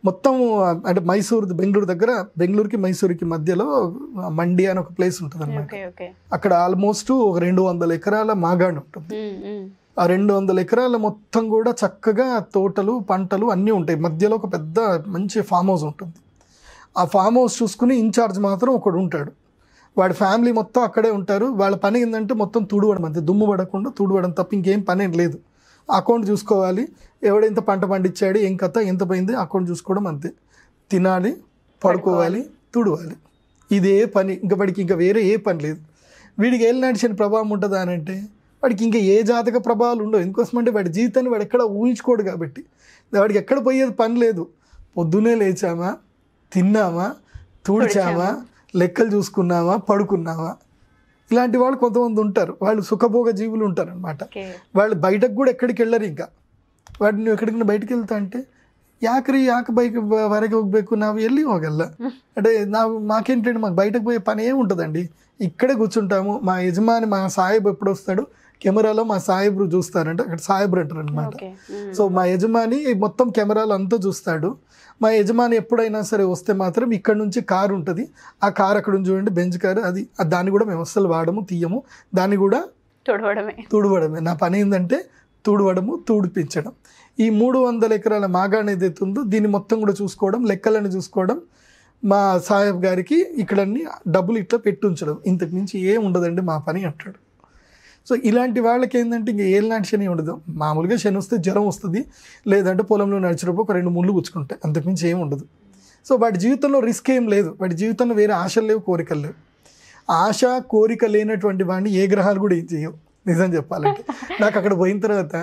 మొత్తం అంటే మైసూరు బెంగళూరు దగ్గర బెంగళూరుకి మైసూరుకి మధ్యలో మండి అని ఒక ప్లేస్ ఉంటుంది అనమాట అక్కడ ఆల్మోస్ట్ ఒక రెండు వందల ఎకరాల మాగాణి ఉంటుంది ఆ రెండు వందల ఎకరాల మొత్తం కూడా చక్కగా తోటలు పంటలు అన్నీ ఉంటాయి మధ్యలో ఒక పెద్ద మంచి ఫామ్ హౌస్ ఉంటుంది ఆ ఫామ్ హౌస్ చూసుకుని ఇన్ఛార్జ్ మాత్రం ఒకడు ఉంటాడు వాడి ఫ్యామిలీ మొత్తం అక్కడే ఉంటారు వాళ్ళ పని ఏంటంటే మొత్తం తుడవడం అంతే దుమ్ము పడకుండా తుడవడం తప్ప ఇంకేం పని లేదు అకౌంట్ చూసుకోవాలి ఎవడెంత పంట పండించాడు ఏం కథ ఎంత పోయింది అకౌంట్ చూసుకోవడం అంతే తినాలి పడుకోవాలి తుడవాలి ఇదే పని ఇంకా వాడికి ఇంకా వేరే ఏ పని లేదు వీడికి ఏలినాటి నడిచిన ప్రభావం ఉంటుందా అని అంటే వాడికి ఇంకా ఏ జాతక ప్రభావాలు ఉండవు ఎందుకోసం అంటే వాడి జీవితాన్ని వాడు ఎక్కడ ఊహించుకోడు కాబట్టి వాడికి ఎక్కడ పోయేది పని లేదు పొద్దునే లేచామా తిన్నామా తుడిచామా లెక్కలు చూసుకున్నామా పడుకున్నామా ఇలాంటి వాళ్ళు కొంతమంది ఉంటారు వాళ్ళు సుఖభోగ జీవులు ఉంటారు అనమాట వాళ్ళు బయటకు కూడా ఎక్కడికి వెళ్ళరు ఇంకా వాడు నువ్వు ఎక్కడికి బయటకు వెళ్తా అంటే యాకరి యాక బైక్ వరకు హోగ్బేకు నావు వెళ్ళి హోగల్ల అంటే నా మాకేంటంటే మాకు బయటకు పోయే పని ఏమి ఉంటుందండి ఇక్కడే కూర్చుంటాము మా యజమాని మా సాహెబ్ ఎప్పుడు వస్తాడు కెమెరాలో మా సాయిబ్రు చూస్తారంటే అక్కడ సాయిబ్రు అంటారు అనమాట సో మా యజమాని మొత్తం కెమెరాలు అంతా చూస్తాడు మా యజమాని ఎప్పుడైనా సరే వస్తే మాత్రం ఇక్కడ నుంచి కారు ఉంటుంది ఆ కార్ అక్కడ నుంచి చూడండి బెంచ్ కారు అది దాన్ని కూడా మేము అస్సలు వాడము తీయము దాన్ని కూడా తుడవడమే తుడవడమే నా పని ఏంటంటే తుడవడము తుడిపించడం ఈ మూడు వందల ఎకరాల మాగాణ ఏదైతే ఉందో దీన్ని మొత్తం కూడా చూసుకోవడం లెక్కలను చూసుకోవడం మా సాహెబ్ గారికి ఇక్కడన్నీ డబ్బులు ఇట్లా పెట్టుంచడం ఇంతకు మించి ఏం ఉండదండి మా పని అంటాడు సో ఇలాంటి వాళ్ళకి ఏంటంటే ఇంకా ఏలాంటి శని ఉండదు మామూలుగా శని వస్తే జ్వరం వస్తుంది లేదంటే పొలంలో నడిచినప్పుడు ఒక రెండు ముళ్ళు గుచ్చుకుంటాయి అంతకుమించి ఏమి ఉండదు సో వాటి జీవితంలో రిస్క్ ఏం లేదు వాటి జీవితంలో వేరే ఆశలు లేవు కోరికలు లేవు ఆశ కోరిక లేనటువంటి వాడిని ఏ గ్రహాలు కూడా ఏం చేయవు నిజం చెప్పాలంటే నాకు అక్కడ పోయిన తర్వాత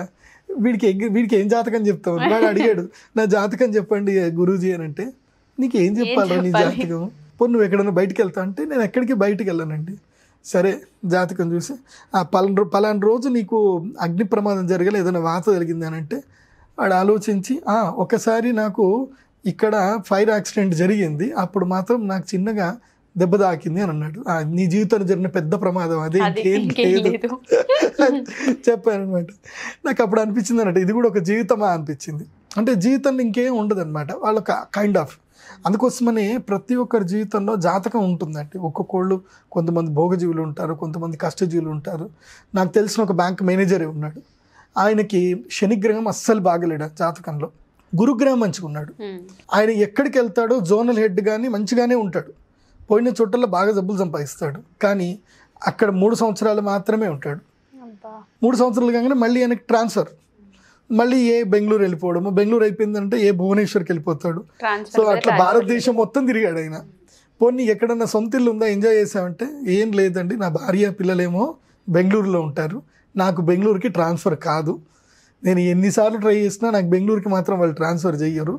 వీడికి వీడికి ఏం జాతకం చెప్తావు వాడు అడిగాడు నా జాతకం చెప్పండి గురూజీ అని అంటే నీకు ఏం చెప్పాలి నీ జాతకం పొన్ను నువ్వు ఎక్కడైనా బయటకు వెళ్తా అంటే నేను ఎక్కడికి బయటకు వెళ్ళానండి సరే జాతకం చూసి ఆ పలాను పలాను రోజు నీకు అగ్ని ప్రమాదం జరగలే ఏదైనా వాత అని అంటే వాడు ఆలోచించి ఒకసారి నాకు ఇక్కడ ఫైర్ యాక్సిడెంట్ జరిగింది అప్పుడు మాత్రం నాకు చిన్నగా దెబ్బ తాకింది అని అన్నాడు నీ జీవితంలో జరిగిన పెద్ద ప్రమాదం అది ఇంకేం లేదు చెప్పాను అనమాట నాకు అప్పుడు అనిపించింది అన్నట్టు ఇది కూడా ఒక జీవితమా అనిపించింది అంటే జీవితంలో ఇంకేం ఉండదు అనమాట వాళ్ళ కైండ్ ఆఫ్ అందుకోసమనే ప్రతి ఒక్కరి జీవితంలో జాతకం ఉంటుందండి ఒక్కొక్కళ్ళు కొంతమంది భోగజీవులు ఉంటారు కొంతమంది కష్టజీవులు ఉంటారు నాకు తెలిసిన ఒక బ్యాంక్ మేనేజరే ఉన్నాడు ఆయనకి శనిగ్రహం అస్సలు బాగలేడు జాతకంలో గురుగ్రహం మంచిగా ఉన్నాడు ఆయన ఎక్కడికి వెళ్తాడో జోనల్ హెడ్ కానీ మంచిగానే ఉంటాడు పోయిన చోటల్లో బాగా జబ్బులు సంపాదిస్తాడు కానీ అక్కడ మూడు సంవత్సరాలు మాత్రమే ఉంటాడు మూడు సంవత్సరాలు కాగానే మళ్ళీ ఆయనకి ట్రాన్స్ఫర్ మళ్ళీ ఏ బెంగళూరు వెళ్ళిపోవడము బెంగళూరు అయిపోయిందంటే ఏ భువనేశ్వర్కి వెళ్ళిపోతాడు సో అట్లా భారతదేశం మొత్తం తిరిగాడు ఆయన పోనీ ఎక్కడన్నా సొంత ఇల్లు ఉందా ఎంజాయ్ చేసామంటే ఏం లేదండి నా భార్య పిల్లలేమో బెంగళూరులో ఉంటారు నాకు బెంగళూరుకి ట్రాన్స్ఫర్ కాదు నేను ఎన్నిసార్లు ట్రై చేసినా నాకు బెంగళూరుకి మాత్రం వాళ్ళు ట్రాన్స్ఫర్ చేయరు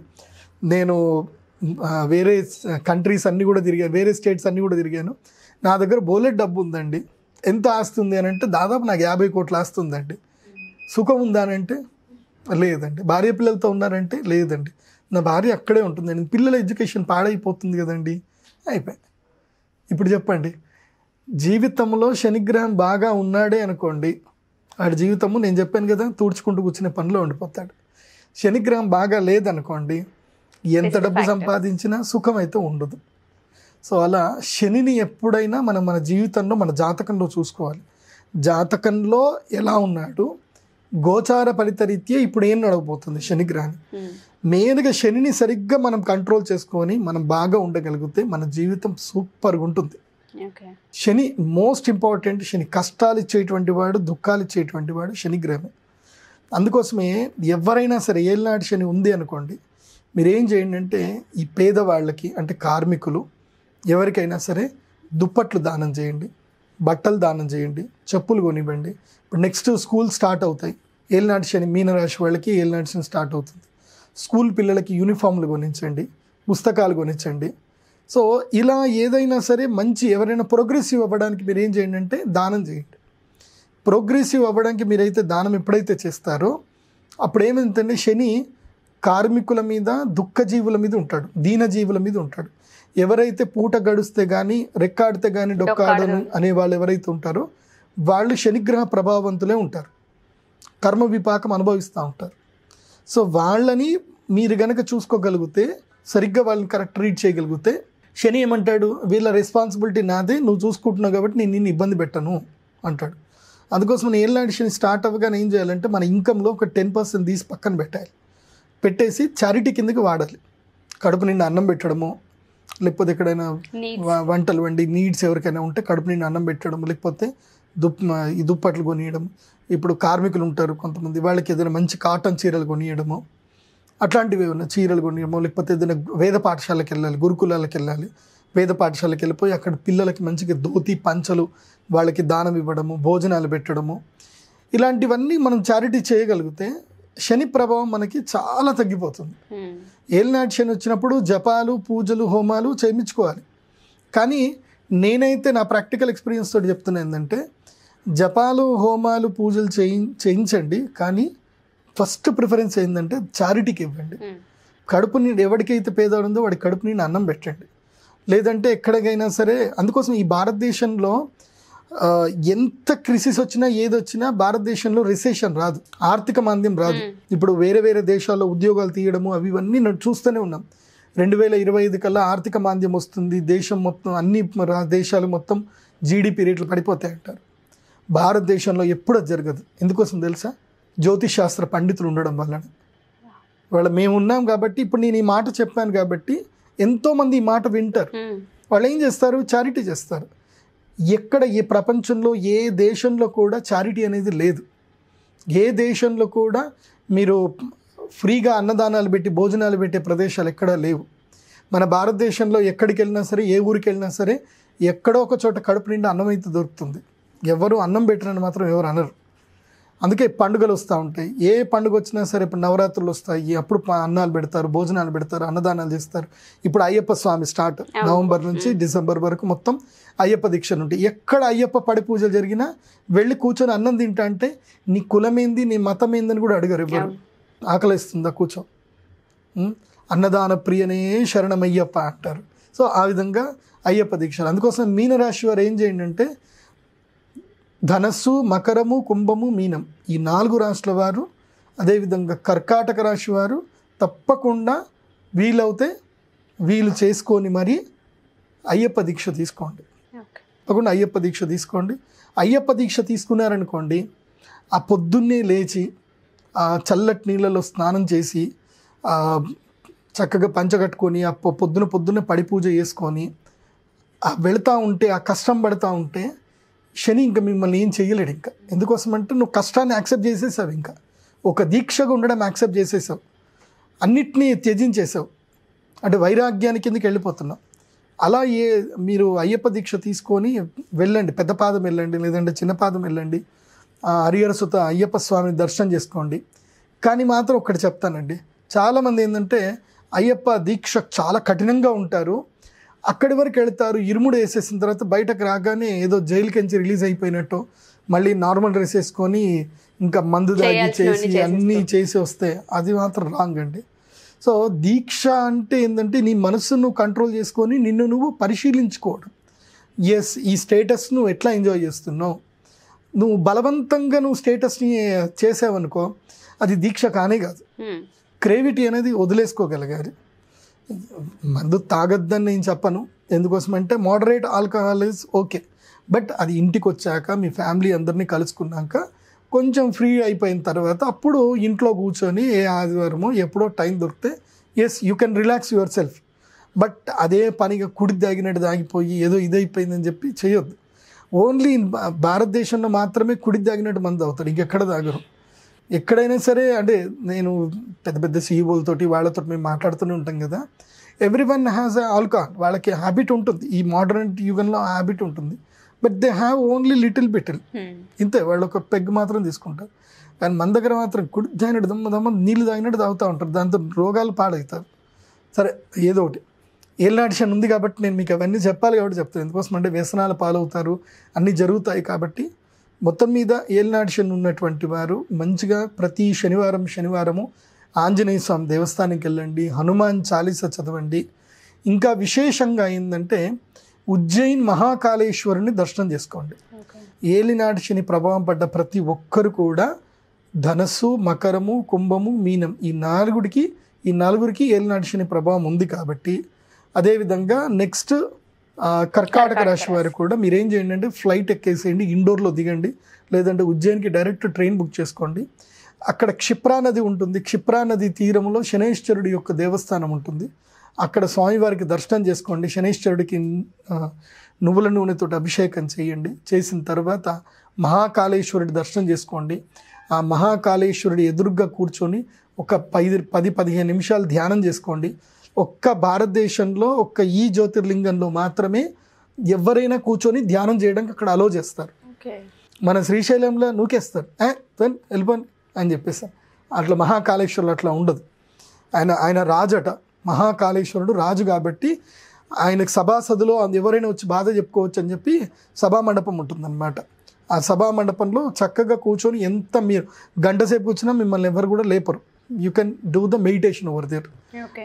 నేను వేరే కంట్రీస్ అన్నీ కూడా తిరిగాను వేరే స్టేట్స్ అన్నీ కూడా తిరిగాను నా దగ్గర బోలెట్ డబ్బు ఉందండి ఎంత ఆస్తుంది అని అంటే దాదాపు నాకు యాభై కోట్లు ఆస్తుందండి సుఖం ఉందా అని అంటే లేదండి భార్య పిల్లలతో ఉన్నారంటే లేదండి నా భార్య అక్కడే ఉంటుందండి పిల్లల ఎడ్యుకేషన్ పాడైపోతుంది కదండి అయిపోయింది ఇప్పుడు చెప్పండి జీవితంలో శనిగ్రహం బాగా ఉన్నాడే అనుకోండి ఆడి జీవితము నేను చెప్పాను కదా తూడ్చుకుంటూ కూర్చునే పనిలో ఉండిపోతాడు శనిగ్రహం బాగా లేదనుకోండి ఎంత డబ్బు సంపాదించినా సుఖమైతే ఉండదు సో అలా శనిని ఎప్పుడైనా మనం మన జీవితంలో మన జాతకంలో చూసుకోవాలి జాతకంలో ఎలా ఉన్నాడు గోచార ఫలితరీత్యా ఇప్పుడు ఏం నడవబోతుంది శనిగ్రహణం మెయిన్గా శనిని సరిగ్గా మనం కంట్రోల్ చేసుకొని మనం బాగా ఉండగలిగితే మన జీవితం సూపర్గా ఉంటుంది శని మోస్ట్ ఇంపార్టెంట్ శని కష్టాలు ఇచ్చేటువంటి వాడు దుఃఖాలు ఇచ్చేటువంటి వాడు శనిగ్రహమే అందుకోసమే ఎవరైనా సరే ఏళ్ళనాటి శని ఉంది అనుకోండి మీరేం చేయండి అంటే ఈ పేదవాళ్ళకి అంటే కార్మికులు ఎవరికైనా సరే దుప్పట్లు దానం చేయండి బట్టలు దానం చేయండి చెప్పులు కొనివ్వండి ఇప్పుడు నెక్స్ట్ స్కూల్ స్టార్ట్ అవుతాయి ఏలినాటి శని మీనరాశి వాళ్ళకి ఏలినాటి శని స్టార్ట్ అవుతుంది స్కూల్ పిల్లలకి యూనిఫామ్లు కొనించండి పుస్తకాలు కొనించండి సో ఇలా ఏదైనా సరే మంచి ఎవరైనా ప్రోగ్రెసివ్ అవ్వడానికి మీరు ఏం చేయండి అంటే దానం చేయండి ప్రోగ్రెసివ్ అవ్వడానికి మీరైతే దానం ఎప్పుడైతే చేస్తారో అప్పుడు ఏమైందంటే శని కార్మికుల మీద దుఃఖజీవుల మీద ఉంటాడు దీనజీవుల మీద ఉంటాడు ఎవరైతే పూట గడిస్తే కానీ రెక్కాడితే కానీ డొక్కాడను అనే వాళ్ళు ఎవరైతే ఉంటారో వాళ్ళు శనిగ్రహ ప్రభావవంతులే ఉంటారు కర్మ విపాకం అనుభవిస్తూ ఉంటారు సో వాళ్ళని మీరు గనక చూసుకోగలిగితే సరిగ్గా వాళ్ళని కరెక్ట్ ట్రీట్ చేయగలిగితే శని ఏమంటాడు వీళ్ళ రెస్పాన్సిబిలిటీ నాదే నువ్వు చూసుకుంటున్నావు కాబట్టి నేను నిన్ను ఇబ్బంది పెట్టను అంటాడు అందుకోసం నేను ఏలాంటి శని స్టార్ట్ అవ్వగానే ఏం చేయాలంటే మన ఇన్కంలో ఒక టెన్ పర్సెంట్ తీసి పక్కన పెట్టాలి పెట్టేసి చారిటీ కిందకి వాడాలి కడుపు నిండా అన్నం పెట్టడము లేకపోతే ఎక్కడైనా వంటలు వండి నీడ్స్ ఎవరికైనా ఉంటే కడుపు నిండా అన్నం పెట్టడం లేకపోతే దుప్ ఈ దుప్పట్లు కొనియడం ఇప్పుడు కార్మికులు ఉంటారు కొంతమంది వాళ్ళకి ఏదైనా మంచి కాటన్ చీరలు కొనియడము అట్లాంటివి ఏమైనా చీరలు కొనియడము లేకపోతే ఏదైనా వేద పాఠశాలకు వెళ్ళాలి గురుకులాలకు వెళ్ళాలి వేద పాఠశాలకు వెళ్ళిపోయి అక్కడ పిల్లలకి మంచిగా ధోతి పంచలు వాళ్ళకి దానం ఇవ్వడము భోజనాలు పెట్టడము ఇలాంటివన్నీ మనం చారిటీ చేయగలిగితే శని ప్రభావం మనకి చాలా తగ్గిపోతుంది ఏలినాటి శని వచ్చినప్పుడు జపాలు పూజలు హోమాలు చేయించుకోవాలి కానీ నేనైతే నా ప్రాక్టికల్ ఎక్స్పీరియన్స్ తోటి చెప్తున్నా ఏంటంటే జపాలు హోమాలు పూజలు చేయి చేయించండి కానీ ఫస్ట్ ప్రిఫరెన్స్ ఏంటంటే చారిటీకి ఇవ్వండి కడుపు నీడు ఎవరికైతే పేదవాడు ఉందో వాడి కడుపు నీడు అన్నం పెట్టండి లేదంటే ఎక్కడికైనా సరే అందుకోసం ఈ భారతదేశంలో ఎంత క్రిసిస్ వచ్చినా ఏదొచ్చినా భారతదేశంలో రిసెషన్ రాదు ఆర్థిక మాంద్యం రాదు ఇప్పుడు వేరే వేరే దేశాల్లో ఉద్యోగాలు తీయడము అవి ఇవన్నీ చూస్తూనే ఉన్నాం రెండు వేల ఇరవై ఐదు కల్లా ఆర్థిక మాంద్యం వస్తుంది దేశం మొత్తం అన్ని దేశాలు మొత్తం జీడిపి రేట్లు పడిపోతాయి అంటారు భారతదేశంలో ఎప్పుడు అది జరగదు ఎందుకోసం తెలుసా జ్యోతిషాస్త్ర పండితులు ఉండడం వల్ల వాళ్ళ మేము ఉన్నాం కాబట్టి ఇప్పుడు నేను ఈ మాట చెప్పాను కాబట్టి ఎంతోమంది ఈ మాట వింటారు వాళ్ళు ఏం చేస్తారు చారిటీ చేస్తారు ఎక్కడ ఈ ప్రపంచంలో ఏ దేశంలో కూడా చారిటీ అనేది లేదు ఏ దేశంలో కూడా మీరు ఫ్రీగా అన్నదానాలు పెట్టి భోజనాలు పెట్టే ప్రదేశాలు ఎక్కడా లేవు మన భారతదేశంలో ఎక్కడికి వెళ్ళినా సరే ఏ ఊరికి వెళ్ళినా సరే ఎక్కడో ఒక చోట కడుపు నిండా అన్నం అయితే దొరుకుతుంది ఎవరు అన్నం పెట్టినని మాత్రం ఎవరు అనరు అందుకే పండుగలు వస్తూ ఉంటాయి ఏ పండుగ వచ్చినా సరే ఇప్పుడు నవరాత్రులు వస్తాయి అప్పుడు అన్నాలు పెడతారు భోజనాలు పెడతారు అన్నదానాలు చేస్తారు ఇప్పుడు అయ్యప్ప స్వామి స్టార్ట్ నవంబర్ నుంచి డిసెంబర్ వరకు మొత్తం అయ్యప్ప దీక్షలు ఉంటాయి ఎక్కడ అయ్యప్ప పడి పూజలు జరిగినా వెళ్ళి కూర్చొని అన్నం తింటా అంటే నీ కులం ఏంది నీ మతం ఏందని కూడా అడగరు ఇవ్వరు ఆకలిస్తుందా కూర్చో అన్నదాన ప్రియనే శరణమయ్యప్ప అంటారు సో ఆ విధంగా అయ్యప్ప దీక్షలు అందుకోసం మీనరాశి వారు ఏం చేయండి అంటే ధనస్సు మకరము కుంభము మీనం ఈ నాలుగు రాశుల వారు అదేవిధంగా కర్కాటక రాశి వారు తప్పకుండా వీలవుతే వీలు చేసుకొని మరి అయ్యప్ప దీక్ష తీసుకోండి తప్పకుండా అయ్యప్ప దీక్ష తీసుకోండి అయ్యప్ప దీక్ష తీసుకున్నారనుకోండి ఆ పొద్దున్నే లేచి ఆ చల్లటి నీళ్ళలో స్నానం చేసి చక్కగా పంచగట్టుకొని ఆ పొద్దున పొద్దున్నే పడి పూజ చేసుకొని వెళుతూ ఉంటే ఆ కష్టం పడుతూ ఉంటే శని ఇంకా మిమ్మల్ని ఏం చేయలేడు ఇంకా ఎందుకోసం అంటే నువ్వు కష్టాన్ని యాక్సెప్ట్ చేసేసావు ఇంకా ఒక దీక్షగా ఉండడం యాక్సెప్ట్ చేసేసావు అన్నిటినీ త్యజించేసావు అంటే వైరాగ్యానికి కిందకి వెళ్ళిపోతున్నావు అలా ఏ మీరు అయ్యప్ప దీక్ష తీసుకొని వెళ్ళండి పెద్ద పాదం వెళ్ళండి లేదంటే చిన్న పాదం వెళ్ళండి అరియరసుత అయ్యప్ప స్వామిని దర్శనం చేసుకోండి కానీ మాత్రం ఒక్కటి చెప్తానండి చాలామంది ఏంటంటే అయ్యప్ప దీక్ష చాలా కఠినంగా ఉంటారు అక్కడి వరకు వెళ్తారు ఇరుముడు వేసేసిన తర్వాత బయటకు రాగానే ఏదో జైలుకి నుంచి రిలీజ్ అయిపోయినట్టు మళ్ళీ నార్మల్ డ్రెస్ వేసుకొని ఇంకా మందు దాగి చేసి అన్నీ చేసి వస్తే అది మాత్రం రాంగ్ అండి సో దీక్ష అంటే ఏంటంటే నీ మనసును కంట్రోల్ చేసుకొని నిన్ను నువ్వు పరిశీలించుకోవడం ఎస్ ఈ స్టేటస్ నువ్వు ఎట్లా ఎంజాయ్ చేస్తున్నావు నువ్వు బలవంతంగా నువ్వు స్టేటస్ని చేసావనుకో అది దీక్ష కానే కాదు క్రేవిటీ hmm. అనేది వదిలేసుకోగలగాలి మందు తాగద్దని నేను చెప్పను ఎందుకోసం అంటే moderate alcohol is okay but అది ఇంటికి వచ్చాక మీ ఫ్యామిలీ అందరినీ కలుసుకున్నాక కొంచెం ఫ్రీ అయిపోయిన తర్వాత అప్పుడు ఇంట్లో కూర్చొని ఏ ఆదివారమో ఎప్పుడో టైం దొరికితే yes you can relax yourself but అదే పనిగా కుడి దాగినట్టు దాగిపోయి ఏదో ఇదైపోయిందని చెప్పి చేయొద్దు ఓన్లీ భారతదేశంలో మాత్రమే కుడి దాగినట్టు మంది అవుతారు ఇంకెక్కడ దాగరు ఎక్కడైనా సరే అంటే నేను పెద్ద పెద్ద సీఈఓలతోటి e వాళ్ళతో మేము మాట్లాడుతూనే ఉంటాం కదా ఎవ్రీ వన్ హ్యాస్ ఆల్కహాల్ వాళ్ళకి హ్యాబిట్ ఉంటుంది ఈ మోడర్న్ యుగంలో హ్యాబిట్ ఉంటుంది but they have only little bit ఇంతే వాళ్ళు ఒక పెగ్ మాత్రం తీసుకుంటారు కానీ మన దగ్గర మాత్రం కుడి తాగినట్టు దమ్మ దమ్మ నీళ్ళు తాగినట్టు తాగుతూ ఉంటారు దాంతో రోగాలు పాడవుతారు సరే ఏదో ఒకటి ఏళ్ళాడిషన్ ఉంది కాబట్టి నేను మీకు అవన్నీ చెప్పాలి కాబట్టి చెప్తాను ఎందుకోసం అంటే వ్యసనాలు పాలవుతారు అన్నీ జరుగుతాయి కాబట్టి మొత్తం మీద ఏళ్ళనాడిషన్ ఉన్నటువంటి వారు మంచిగా ప్రతి శనివారం శనివారము ఆంజనేయ స్వామి దేవస్థానికి వెళ్ళండి హనుమాన్ చాలీస చదవండి ఇంకా విశేషంగా ఏంటంటే ఉజ్జయిన్ మహాకాళేశ్వరుని దర్శనం చేసుకోండి ఏలినాటి శని ప్రభావం పడ్డ ప్రతి ఒక్కరు కూడా ధనస్సు మకరము కుంభము మీనం ఈ నాలుగుడికి ఈ నలుగురికి ఏలినాటి శని ప్రభావం ఉంది కాబట్టి అదేవిధంగా నెక్స్ట్ కర్కాటక రాశి వారు కూడా మీరేం చేయండి అంటే ఫ్లైట్ ఎక్కేసేయండి ఇండోర్లో దిగండి లేదంటే ఉజ్జయిన్కి డైరెక్ట్ ట్రైన్ బుక్ చేసుకోండి అక్కడ క్షిప్రా నది ఉంటుంది క్షిప్రా నది తీరంలో శనేశ్వరుడి యొక్క దేవస్థానం ఉంటుంది అక్కడ స్వామివారికి దర్శనం చేసుకోండి శనిశ్వరుడికి నువ్వుల నూనెతో అభిషేకం చేయండి చేసిన తర్వాత మహాకాళేశ్వరుడి దర్శనం చేసుకోండి ఆ మహాకాళేశ్వరుడి ఎదురుగా కూర్చొని ఒక పది పది పదిహేను నిమిషాలు ధ్యానం చేసుకోండి ఒక్క భారతదేశంలో ఒక్క ఈ జ్యోతిర్లింగంలో మాత్రమే ఎవరైనా కూర్చొని ధ్యానం చేయడానికి అక్కడ అలో చేస్తారు మన శ్రీశైలంలో నూకేస్తారు వెళ్ళిపోండి అని చెప్పేసాను అట్లా మహాకాళేశ్వరులు అట్లా ఉండదు ఆయన ఆయన రాజట మహాకాళేశ్వరుడు రాజు కాబట్టి ఆయనకు సభాసదులో అందు ఎవరైనా వచ్చి బాధ చెప్పుకోవచ్చు అని చెప్పి సభామండపం ఉంటుందన్నమాట ఆ సభామండపంలో చక్కగా కూర్చొని ఎంత మీరు గంటసేపు కూర్చున్నా మిమ్మల్ని ఎవరు కూడా లేపరు you can do the meditation over there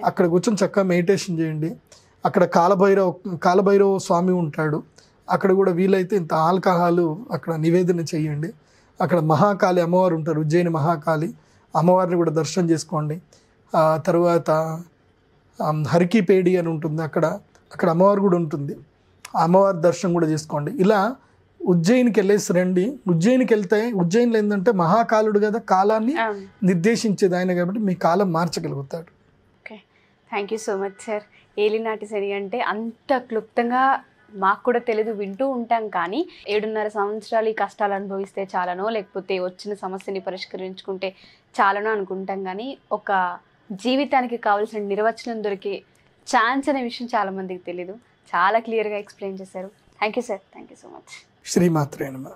అక్కడ కూర్చొని చక్కగా మెడిటేషన్ చేయండి అక్కడ కాలభైరవ కాలభైరవ స్వామి ఉంటాడు అక్కడ కూడా వీలైతే ఇంత ఆల్కహాలు అక్కడ నివేదన చేయండి అక్కడ మహాకాళి అమ్మవారు ఉంటారు ఉజ్జయిని మహాకాళి అమ్మవారిని కూడా దర్శనం చేసుకోండి తర్వాత హరికిపేడి అని ఉంటుంది అక్కడ అక్కడ అమ్మవారు కూడా ఉంటుంది అమ్మవారి దర్శనం కూడా చేసుకోండి ఇలా ఉజ్జయినికి వెళ్ళేసి రండి ఉజ్జయినికి వెళ్తే ఉజ్జయిన్లో ఏంటంటే మహాకాలుడు కదా కాలాన్ని నిర్దేశించేది ఆయన కాబట్టి మీ కాలం మార్చగలుగుతాడు okay thank you so much sir ఏలినాటి సరి అంటే అంత క్లుప్తంగా మాకు కూడా తెలియదు వింటూ ఉంటాం కానీ ఏడున్నర సంవత్సరాలు ఈ కష్టాలు అనుభవిస్తే చాలనో లేకపోతే వచ్చిన సమస్యని పరిష్కరించుకుంటే చాలనో అనుకుంటాం కానీ ఒక జీవితానికి కావాల్సిన నిర్వచనం దొరికే ఛాన్స్ అనే విషయం చాలా మందికి తెలీదు చాలా క్లియర్గా ఎక్స్ప్లెయిన్ చేశారు thank you sir thank you so much శ్రీమాత్రేనమా